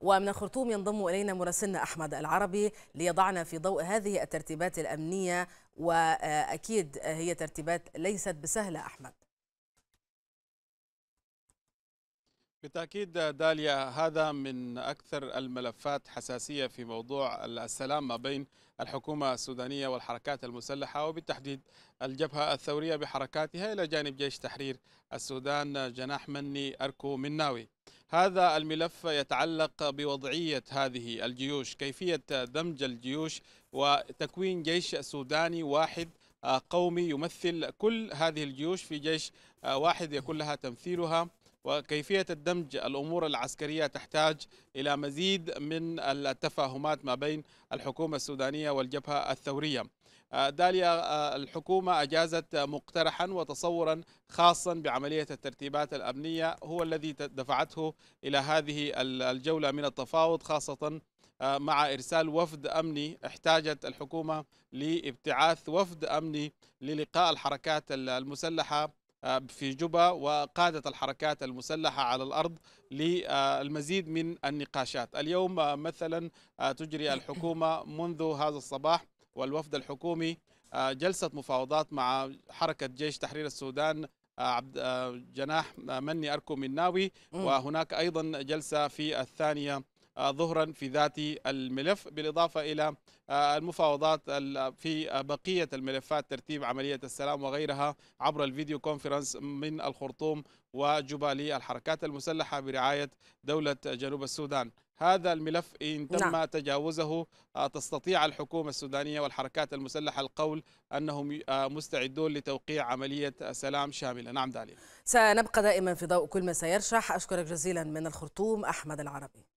ومن الخرطوم ينضم إلينا مراسلنا أحمد العربي ليضعنا في ضوء هذه الترتيبات الأمنية وأكيد هي ترتيبات ليست بسهلة أحمد بالتأكيد داليا هذا من أكثر الملفات حساسية في موضوع السلام ما بين الحكومة السودانية والحركات المسلحة وبالتحديد الجبهة الثورية بحركاتها إلى جانب جيش تحرير السودان جناح مني أركو مناوي هذا الملف يتعلق بوضعية هذه الجيوش كيفية دمج الجيوش وتكوين جيش سوداني واحد آه، قومي يمثل كل هذه الجيوش في جيش آه، واحد يكون لها تمثيلها وكيفية الدمج الأمور العسكرية تحتاج إلى مزيد من التفاهمات ما بين الحكومة السودانية والجبهة الثورية آه، داليا آه، الحكومة أجازت مقترحا وتصورا خاصا بعملية الترتيبات الأمنية هو الذي دفعته إلى هذه الجولة من التفاوض خاصة آه، مع إرسال وفد أمني احتاجت الحكومة لابتعاث وفد أمني للقاء الحركات المسلحة آه، في جوبا وقادة الحركات المسلحة على الأرض للمزيد من النقاشات اليوم آه، مثلا آه، تجري الحكومة منذ هذا الصباح والوفد الحكومي جلسة مفاوضات مع حركة جيش تحرير السودان عبد جناح مني أركو مناوي وهناك أيضا جلسة في الثانية ظهرا في ذات الملف بالإضافة إلى آه، المفاوضات في آه، بقية الملفات ترتيب عملية السلام وغيرها عبر الفيديو كونفرنس من الخرطوم وجوبا للحركات المسلحة برعاية دولة جنوب السودان هذا الملف إن تم نعم. تجاوزه آه، تستطيع الحكومة السودانية والحركات المسلحة القول أنهم مستعدون لتوقيع عملية سلام شاملة نعم داليا سنبقى دائما في ضوء كل ما سيرشح أشكرك جزيلا من الخرطوم أحمد العربي